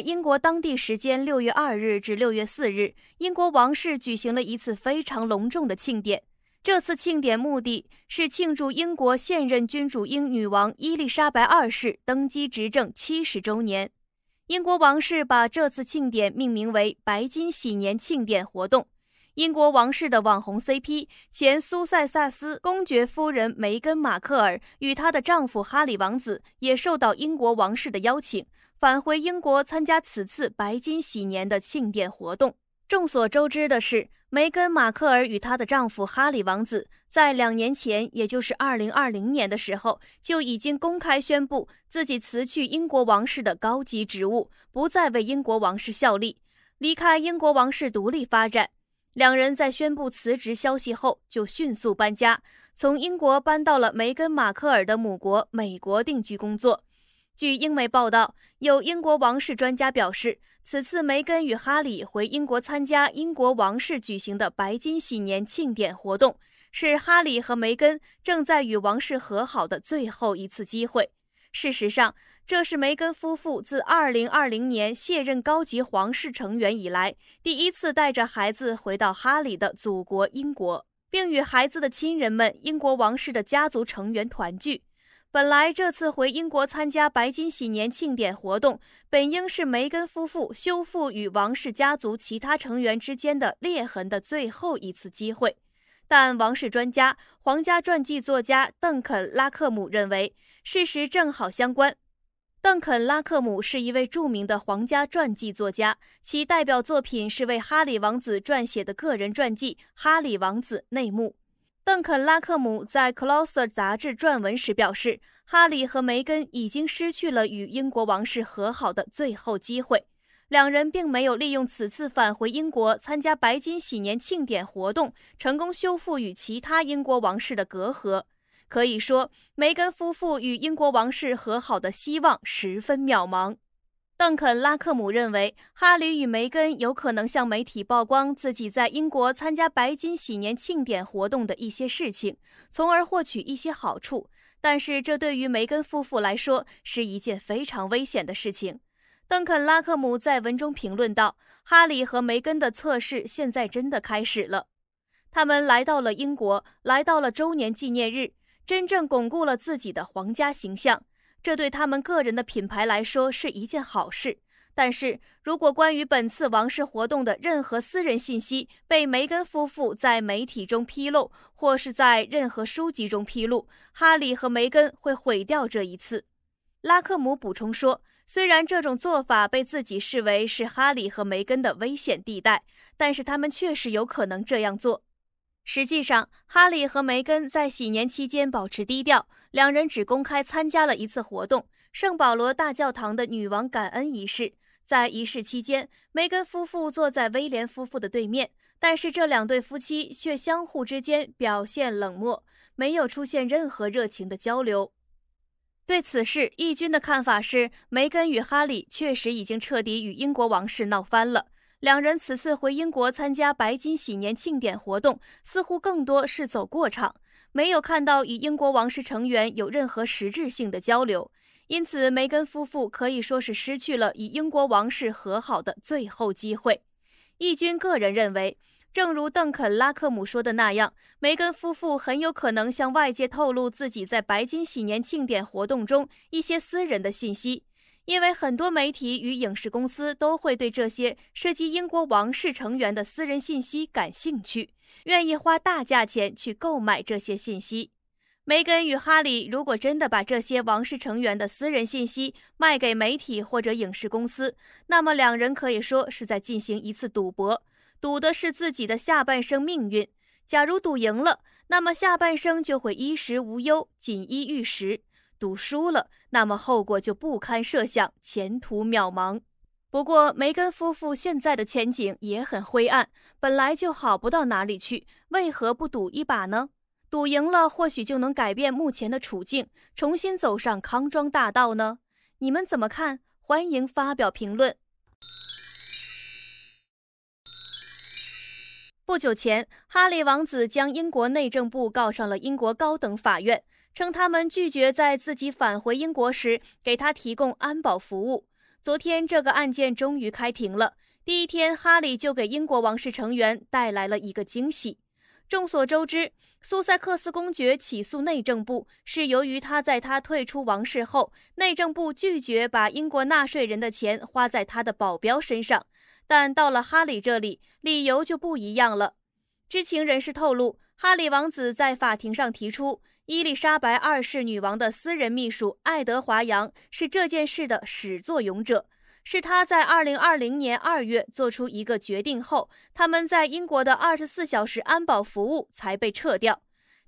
英国当地时间六月二日至六月四日，英国王室举行了一次非常隆重的庆典。这次庆典目的是庆祝英国现任君主英女王伊丽莎白二世登基执政七十周年。英国王室把这次庆典命名为“白金禧年庆典活动”。英国王室的网红 CP 前苏塞萨斯公爵夫人梅根·马克尔与她的丈夫哈里王子也受到英国王室的邀请，返回英国参加此次白金禧年的庆典活动。众所周知的是，梅根·马克尔与她的丈夫哈里王子在两年前，也就是2020年的时候，就已经公开宣布自己辞去英国王室的高级职务，不再为英国王室效力，离开英国王室独立发展。两人在宣布辞职消息后，就迅速搬家，从英国搬到了梅根·马克尔的母国美国定居工作。据英媒报道，有英国王室专家表示，此次梅根与哈里回英国参加英国王室举行的白金禧年庆典活动，是哈里和梅根正在与王室和好的最后一次机会。事实上，这是梅根夫妇自二零二零年卸任高级皇室成员以来，第一次带着孩子回到哈里的祖国英国，并与孩子的亲人们、英国王室的家族成员团聚。本来这次回英国参加白金禧年庆典活动，本应是梅根夫妇修复与王室家族其他成员之间的裂痕的最后一次机会，但王室专家、皇家传记作家邓肯·拉克姆认为，事实正好相关。邓肯·拉克姆是一位著名的皇家传记作家，其代表作品是为哈里王子撰写的个人传记《哈里王子内幕》。邓肯·拉克姆在《Closer》杂志撰文时表示，哈里和梅根已经失去了与英国王室和好的最后机会，两人并没有利用此次返回英国参加白金禧年庆典活动，成功修复与其他英国王室的隔阂。可以说，梅根夫妇与英国王室和好的希望十分渺茫。邓肯·拉克姆认为，哈里与梅根有可能向媒体曝光自己在英国参加白金禧年庆典活动的一些事情，从而获取一些好处。但是，这对于梅根夫妇来说是一件非常危险的事情。邓肯·拉克姆在文中评论道：“哈里和梅根的测试现在真的开始了，他们来到了英国，来到了周年纪念日。”真正巩固了自己的皇家形象，这对他们个人的品牌来说是一件好事。但是如果关于本次王室活动的任何私人信息被梅根夫妇在媒体中披露，或是在任何书籍中披露，哈里和梅根会毁掉这一次。拉克姆补充说，虽然这种做法被自己视为是哈里和梅根的危险地带，但是他们确实有可能这样做。实际上，哈利和梅根在喜年期间保持低调，两人只公开参加了一次活动——圣保罗大教堂的女王感恩仪式。在仪式期间，梅根夫妇坐在威廉夫妇的对面，但是这两对夫妻却相互之间表现冷漠，没有出现任何热情的交流。对此事，义军的看法是：梅根与哈利确实已经彻底与英国王室闹翻了。两人此次回英国参加白金禧年庆典活动，似乎更多是走过场，没有看到与英国王室成员有任何实质性的交流。因此，梅根夫妇可以说是失去了与英国王室和好的最后机会。义军个人认为，正如邓肯·拉克姆说的那样，梅根夫妇很有可能向外界透露自己在白金禧年庆典活动中一些私人的信息。因为很多媒体与影视公司都会对这些涉及英国王室成员的私人信息感兴趣，愿意花大价钱去购买这些信息。梅根与哈里如果真的把这些王室成员的私人信息卖给媒体或者影视公司，那么两人可以说是在进行一次赌博，赌的是自己的下半生命运。假如赌赢了，那么下半生就会衣食无忧，锦衣玉食。赌输了，那么后果就不堪设想，前途渺茫。不过，梅根夫妇现在的前景也很灰暗，本来就好不到哪里去，为何不赌一把呢？赌赢了，或许就能改变目前的处境，重新走上康庄大道呢？你们怎么看？欢迎发表评论。不久前，哈里王子将英国内政部告上了英国高等法院。称他们拒绝在自己返回英国时给他提供安保服务。昨天，这个案件终于开庭了。第一天，哈里就给英国王室成员带来了一个惊喜。众所周知，苏塞克斯公爵起诉内政部是由于他在他退出王室后，内政部拒绝把英国纳税人的钱花在他的保镖身上。但到了哈里这里，理由就不一样了。知情人士透露。哈里王子在法庭上提出，伊丽莎白二世女王的私人秘书爱德华·杨是这件事的始作俑者，是他在2020年2月做出一个决定后，他们在英国的24小时安保服务才被撤掉。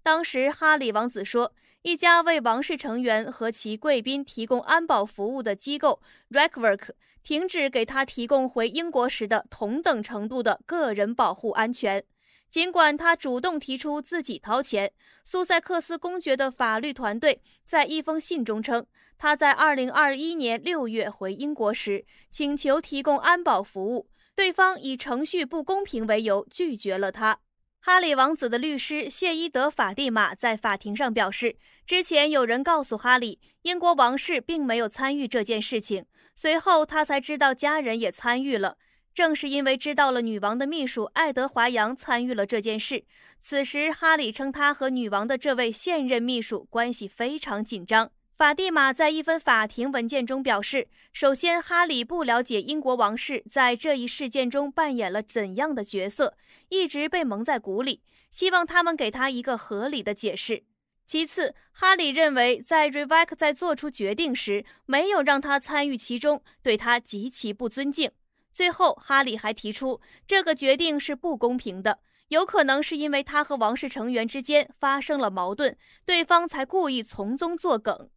当时，哈里王子说，一家为王室成员和其贵宾提供安保服务的机构 r a c w o r k 停止给他提供回英国时的同等程度的个人保护安全。尽管他主动提出自己掏钱，苏塞克斯公爵的法律团队在一封信中称，他在2021年6月回英国时请求提供安保服务，对方以程序不公平为由拒绝了他。哈里王子的律师谢伊德法蒂玛在法庭上表示，之前有人告诉哈里，英国王室并没有参与这件事情，随后他才知道家人也参与了。正是因为知道了女王的秘书爱德华杨参与了这件事，此时哈里称他和女王的这位现任秘书关系非常紧张。法蒂玛在一份法庭文件中表示：“首先，哈里不了解英国王室在这一事件中扮演了怎样的角色，一直被蒙在鼓里，希望他们给他一个合理的解释。其次，哈里认为在 r e 瑞贝 c 在做出决定时没有让他参与其中，对他极其不尊敬。”最后，哈里还提出，这个决定是不公平的，有可能是因为他和王室成员之间发生了矛盾，对方才故意从中作梗。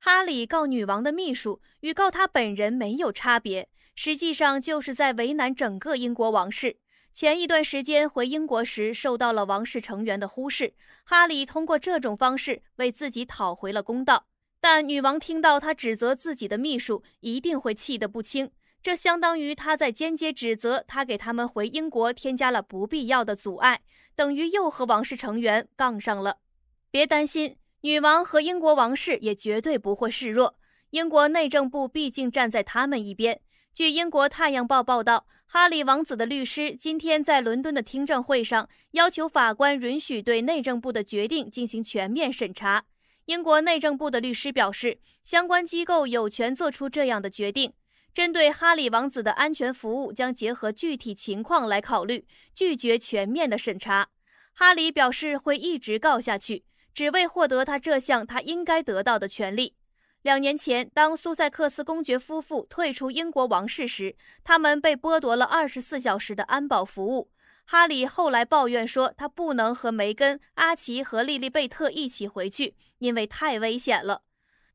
哈里告女王的秘书，与告他本人没有差别，实际上就是在为难整个英国王室。前一段时间回英国时，受到了王室成员的忽视，哈里通过这种方式为自己讨回了公道。但女王听到他指责自己的秘书，一定会气得不轻。这相当于他在间接指责他给他们回英国添加了不必要的阻碍，等于又和王室成员杠上了。别担心，女王和英国王室也绝对不会示弱。英国内政部毕竟站在他们一边。据英国《太阳报》报道，哈里王子的律师今天在伦敦的听证会上要求法官允许对内政部的决定进行全面审查。英国内政部的律师表示，相关机构有权做出这样的决定。针对哈里王子的安全服务将结合具体情况来考虑，拒绝全面的审查。哈里表示会一直告下去，只为获得他这项他应该得到的权利。两年前，当苏塞克斯公爵夫妇退出英国王室时，他们被剥夺了二十四小时的安保服务。哈里后来抱怨说，他不能和梅根、阿奇和莉莉贝特一起回去，因为太危险了。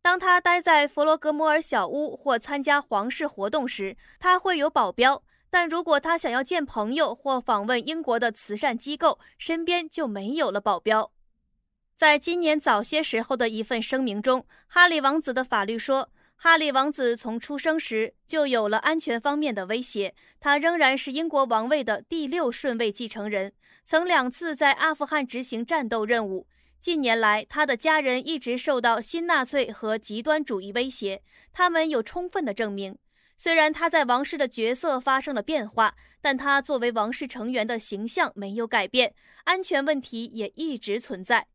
当他待在弗罗格摩尔小屋或参加皇室活动时，他会有保镖；但如果他想要见朋友或访问英国的慈善机构，身边就没有了保镖。在今年早些时候的一份声明中，哈利王子的法律说，哈利王子从出生时就有了安全方面的威胁。他仍然是英国王位的第六顺位继承人，曾两次在阿富汗执行战斗任务。近年来，他的家人一直受到新纳粹和极端主义威胁。他们有充分的证明。虽然他在王室的角色发生了变化，但他作为王室成员的形象没有改变。安全问题也一直存在。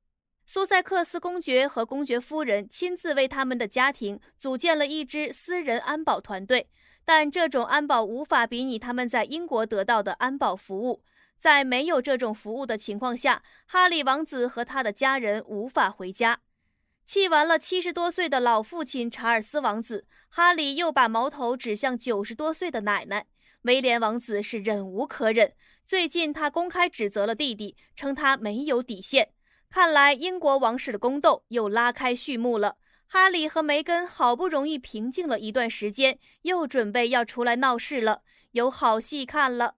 苏塞克斯公爵和公爵夫人亲自为他们的家庭组建了一支私人安保团队，但这种安保无法比拟他们在英国得到的安保服务。在没有这种服务的情况下，哈里王子和他的家人无法回家。气完了七十多岁的老父亲查尔斯王子，哈里又把矛头指向九十多岁的奶奶威廉王子，是忍无可忍。最近他公开指责了弟弟，称他没有底线。看来英国王室的宫斗又拉开序幕了。哈里和梅根好不容易平静了一段时间，又准备要出来闹事了，有好戏看了。